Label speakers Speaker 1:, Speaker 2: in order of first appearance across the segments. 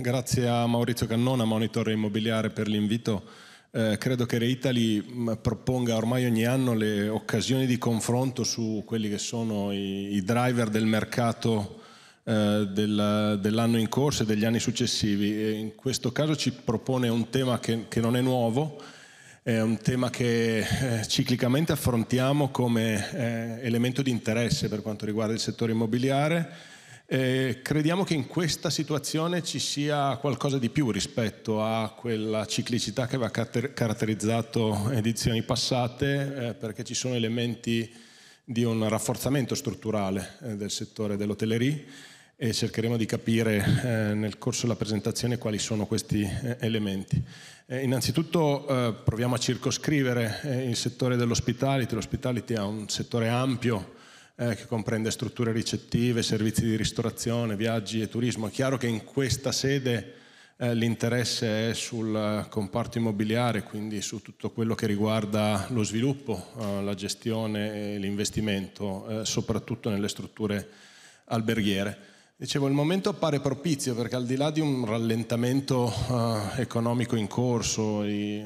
Speaker 1: grazie a Maurizio Cannona, monitor immobiliare, per l'invito. Eh, credo che Reitali mm, proponga ormai ogni anno le occasioni di confronto su quelli che sono i, i driver del mercato eh, del, dell'anno in corso e degli anni successivi. E in questo caso ci propone un tema che, che, non è nuovo, è un tema che eh, ciclicamente affrontiamo come eh, elemento di interesse per quanto riguarda il settore immobiliare eh, crediamo che in questa situazione ci sia qualcosa di più rispetto a quella ciclicità che aveva caratterizzato edizioni passate, eh, perché ci sono elementi di un rafforzamento strutturale eh, del settore dell'hotellerie e cercheremo di capire eh, nel corso della presentazione quali sono questi eh, elementi. Eh, innanzitutto proviamo a circoscrivere il settore dell'ospitality, l'ospitality è un settore ampio eh, che comprende strutture ricettive, servizi di ristorazione, viaggi e turismo. È chiaro che in questa sede eh, l'interesse è sul comparto immobiliare, quindi su tutto quello che riguarda lo sviluppo, eh, la gestione e l'investimento, eh, soprattutto nelle strutture alberghiere. Dicevo, il momento appare propizio perché al di là di un rallentamento eh, economico in corso, i,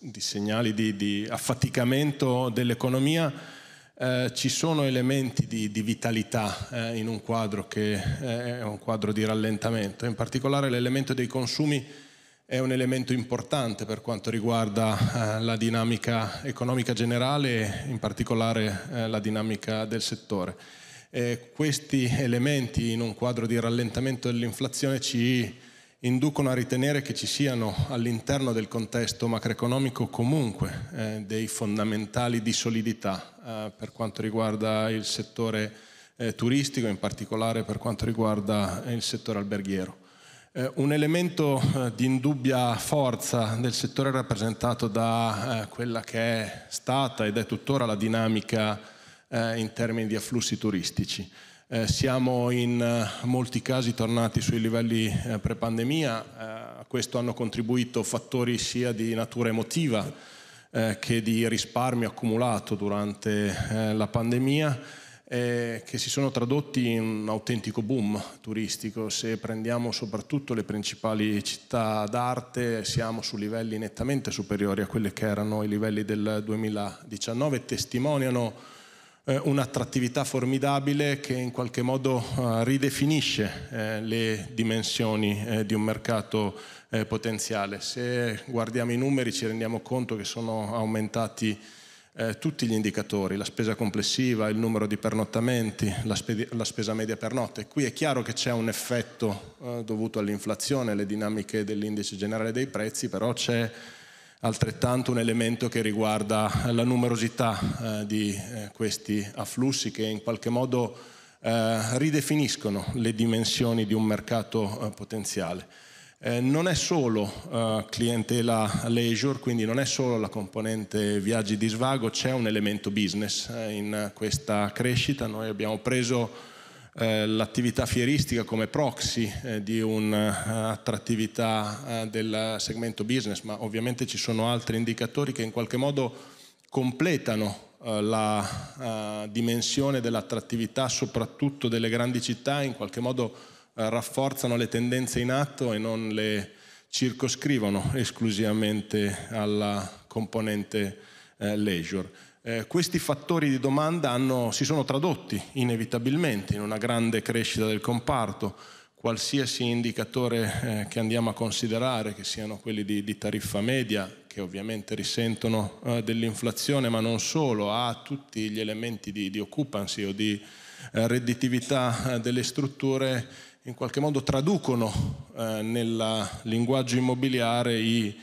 Speaker 1: di segnali di, di affaticamento dell'economia, eh, ci sono elementi di, di vitalità eh, in un quadro che eh, è un quadro di rallentamento. In particolare l'elemento dei consumi è un elemento importante per quanto riguarda eh, la dinamica economica generale e in particolare la dinamica del settore. E questi elementi in un quadro di rallentamento dell'inflazione ci inducono a ritenere che ci siano all'interno del contesto macroeconomico comunque eh, dei fondamentali di solidità eh, per quanto riguarda il settore eh, turistico, in particolare per quanto riguarda eh, il settore alberghiero. Eh, un elemento eh, di indubbia forza del settore è rappresentato da quella che è stata ed è tuttora la dinamica in termini di afflussi turistici. Eh, siamo in eh, molti casi tornati sui livelli eh, pre-pandemia, a questo hanno contribuito fattori sia di natura emotiva che di risparmio accumulato durante la pandemia che si sono tradotti in un autentico boom turistico. Se prendiamo soprattutto le principali città d'arte siamo su livelli nettamente superiori a quelli che erano i livelli del 2019, testimoniano eh, un'attrattività formidabile che in qualche modo eh, ridefinisce eh, le dimensioni eh, di un mercato eh, potenziale. Se guardiamo i numeri ci rendiamo conto che sono aumentati eh, tutti gli indicatori, la spesa complessiva, il numero di pernottamenti, la, spe la spesa media per notte. Qui è chiaro che c'è un effetto eh, dovuto all'inflazione, alle dinamiche dell'indice generale dei prezzi, però c'è altrettanto un elemento che riguarda la numerosità eh, di eh, questi afflussi che in qualche modo eh, ridefiniscono le dimensioni di un mercato eh, potenziale. Eh, non è solo eh, clientela leisure, quindi non è solo la componente viaggi di svago, c'è un elemento business in questa crescita. Noi abbiamo preso eh, l'attività fieristica come proxy eh, di un'attrattività eh, del segmento business, ma ovviamente ci sono altri indicatori che in qualche modo completano eh, la dimensione dell'attrattività soprattutto delle grandi città, in qualche modo rafforzano le tendenze in atto e non le circoscrivono esclusivamente alla componente leisure eh, questi fattori di domanda hanno, si sono tradotti inevitabilmente in una grande crescita del comparto. Qualsiasi indicatore eh, che andiamo a considerare, che siano quelli di, di tariffa media, che ovviamente risentono eh, dell'inflazione, ma non solo, ha tutti gli elementi di, di occupancy o di eh, redditività eh, delle strutture, in qualche modo traducono eh, nel linguaggio immobiliare i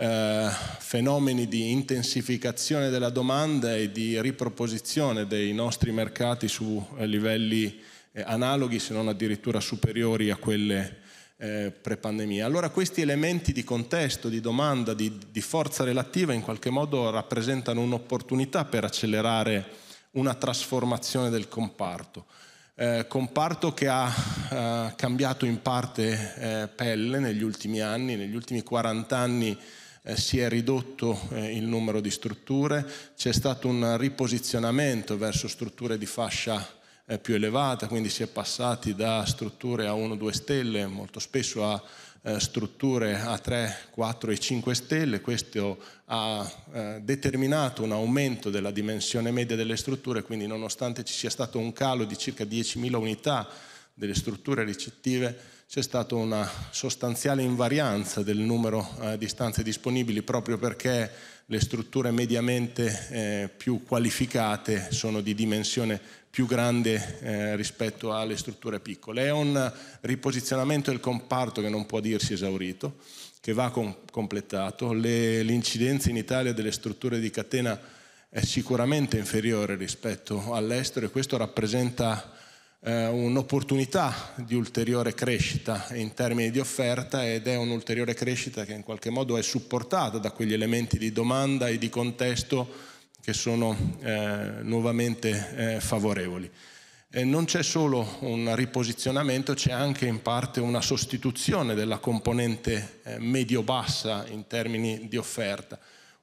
Speaker 1: eh, fenomeni di intensificazione della domanda e di riproposizione dei nostri mercati su eh, livelli eh, analoghi se non addirittura superiori a quelle pre-pandemia. Allora questi elementi di contesto, di domanda, di, di forza relativa in qualche modo rappresentano un'opportunità per accelerare una trasformazione del comparto. Eh, comparto che ha eh, cambiato in parte eh, pelle negli ultimi anni, negli ultimi 40 anni eh, si è ridotto eh, il numero di strutture, c'è stato un riposizionamento verso strutture di fascia eh, più elevata, quindi si è passati da strutture a 1-2 stelle, molto spesso a strutture a 3, 4 e 5 stelle, questo ha determinato un aumento della dimensione media delle strutture, quindi nonostante ci sia stato un calo di circa 10.000 unità delle strutture ricettive c'è stata una sostanziale invarianza del numero eh, di stanze disponibili proprio perché le strutture mediamente eh, più qualificate sono di dimensione più grande eh, rispetto alle strutture piccole. È un riposizionamento del comparto che non può dirsi esaurito, che va com completato. l'incidenza in Italia delle strutture di catena è sicuramente inferiore rispetto all'estero e questo rappresenta eh, un'opportunità di ulteriore crescita in termini di offerta ed è un'ulteriore crescita che in qualche modo è supportata da quegli elementi di domanda e di contesto che sono eh, nuovamente eh, favorevoli. E non c'è solo un riposizionamento, c'è anche in parte una sostituzione della componente eh, medio-bassa in termini di offerta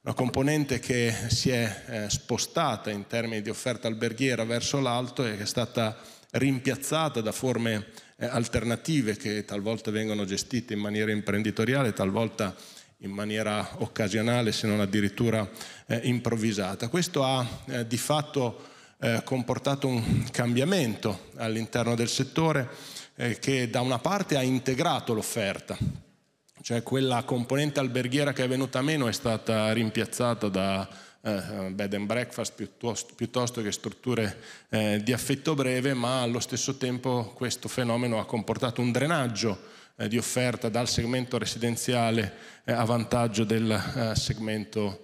Speaker 1: una componente che si è eh, spostata in termini di offerta alberghiera verso l'alto e che è stata rimpiazzata da forme eh, alternative che talvolta vengono gestite in maniera imprenditoriale, talvolta in maniera occasionale se non addirittura eh, improvvisata. Questo ha eh, di fatto eh, comportato un cambiamento all'interno del settore eh, che da una parte ha integrato l'offerta, cioè quella componente alberghiera che è venuta meno è stata rimpiazzata da eh, eh, bed and breakfast piuttosto, piuttosto che strutture eh, di affitto breve, ma allo stesso tempo questo fenomeno ha comportato un drenaggio eh, di offerta dal segmento residenziale eh, a vantaggio del segmento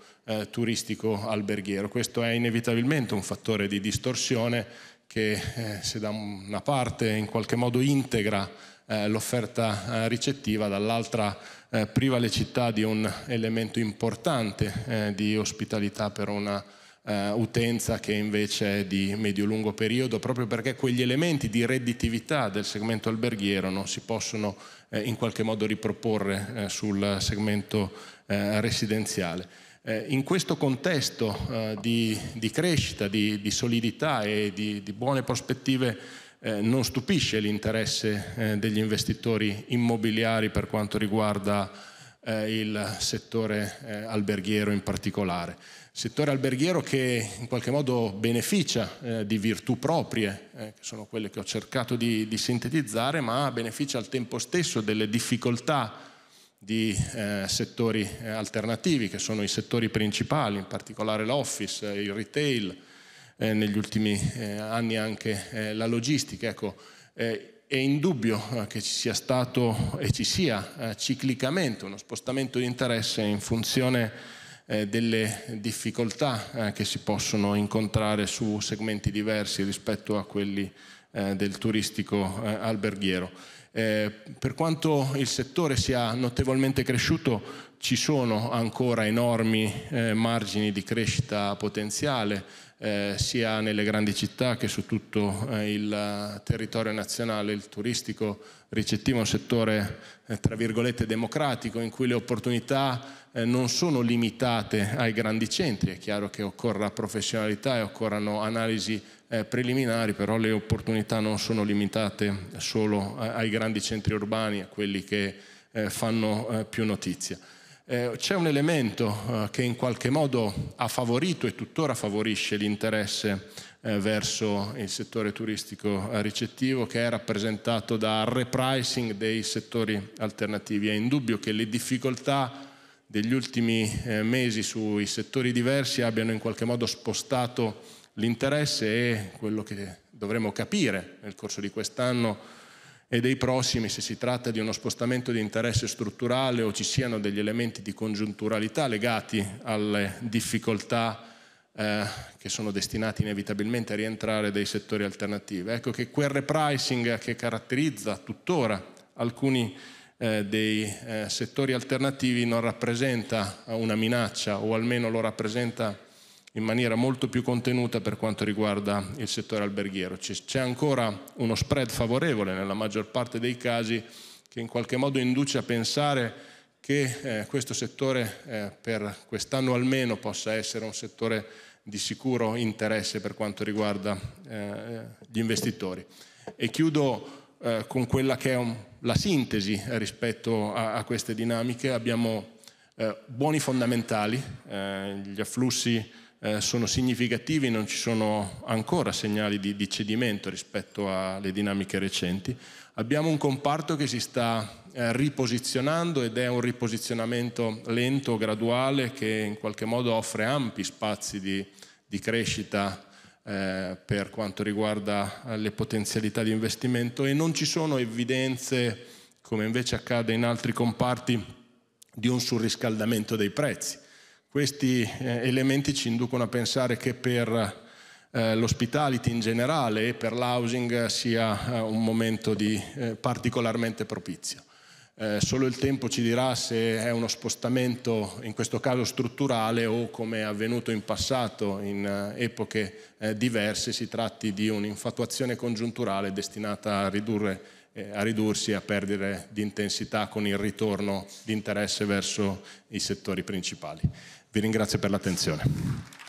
Speaker 1: turistico alberghiero. Questo è inevitabilmente un fattore di distorsione che eh, se da una parte in qualche modo integra eh, l'offerta eh, ricettiva, dall'altra eh, priva le città di un elemento importante eh, di ospitalità per una Uh, utenza che invece è di medio-lungo periodo, proprio perché quegli elementi di redditività del segmento alberghiero non si possono eh, in qualche modo riproporre eh, sul segmento eh, residenziale. Eh, in questo contesto eh, di, di, crescita, di, di, solidità e di, di buone prospettive eh, non stupisce l'interesse eh, degli investitori immobiliari per quanto riguarda eh, il settore eh, alberghiero in particolare. Settore alberghiero che in qualche modo beneficia di virtù proprie, che sono quelle che ho cercato di, sintetizzare, ma beneficia al tempo stesso delle difficoltà di eh, settori eh, alternativi che sono i settori principali, in particolare l'office, il retail, eh, negli ultimi eh, anni anche eh, la logistica. Ecco, eh, è indubbio che ci sia stato e ci sia ciclicamente uno spostamento di interesse in funzione delle difficoltà che si possono incontrare su segmenti diversi rispetto a quelli del turistico alberghiero. Eh, per quanto il settore sia notevolmente cresciuto, ci sono ancora enormi eh, margini di crescita potenziale eh, sia nelle grandi città che su tutto eh, il territorio nazionale. Il turistico ricettivo è un settore, eh, tra virgolette, democratico in cui le opportunità eh, non sono limitate ai grandi centri. È chiaro che occorra professionalità e occorrano analisi eh, preliminari, però le opportunità non sono limitate solo ai grandi centri urbani, a quelli che fanno più notizia eh, c'è un elemento eh, che in qualche modo ha favorito e tuttora favorisce l'interesse eh, verso il settore turistico eh, ricettivo che è rappresentato dal repricing dei settori alternativi. È indubbio che le difficoltà degli ultimi eh, mesi sui settori diversi abbiano in qualche modo spostato l'interesse e quello che dovremo capire nel corso di quest'anno e dei prossimi se si tratta di uno spostamento di interesse strutturale o ci siano degli elementi di congiunturalità legati alle difficoltà eh, che sono destinati inevitabilmente a rientrare dei settori alternativi. Ecco che quel repricing che caratterizza tuttora alcuni eh, dei eh, settori alternativi non rappresenta una minaccia o almeno lo rappresenta in maniera molto più contenuta per quanto riguarda il settore alberghiero. C'è ancora uno spread favorevole nella maggior parte dei casi che in qualche modo induce a pensare che eh, questo settore eh, per quest'anno almeno possa essere un settore di sicuro interesse per quanto riguarda eh, gli investitori. E chiudo eh, con quella che è un, la sintesi rispetto a, a, queste dinamiche. Abbiamo eh, buoni fondamentali, eh, gli afflussi eh, sono significativi, non ci sono ancora segnali di, di, cedimento rispetto alle dinamiche recenti. Abbiamo un comparto che si sta eh, riposizionando ed è un riposizionamento lento, graduale, che in qualche modo offre ampi spazi di, di crescita eh, per quanto riguarda eh, le potenzialità di investimento e non ci sono evidenze, come invece accade in altri comparti, di un surriscaldamento dei prezzi questi eh, elementi ci inducono a pensare che per eh, l'ospitality in generale e per l'housing sia eh, un momento di, eh, particolarmente propizio. Eh, solo il tempo ci dirà se è uno spostamento, in questo caso strutturale, o come è avvenuto in passato, in epoche eh, diverse, si tratti di un'infatuazione congiunturale destinata a, ridurre, a ridursi e a perdere di intensità con il ritorno di interesse verso i settori principali. Vi ringrazio per l'attenzione.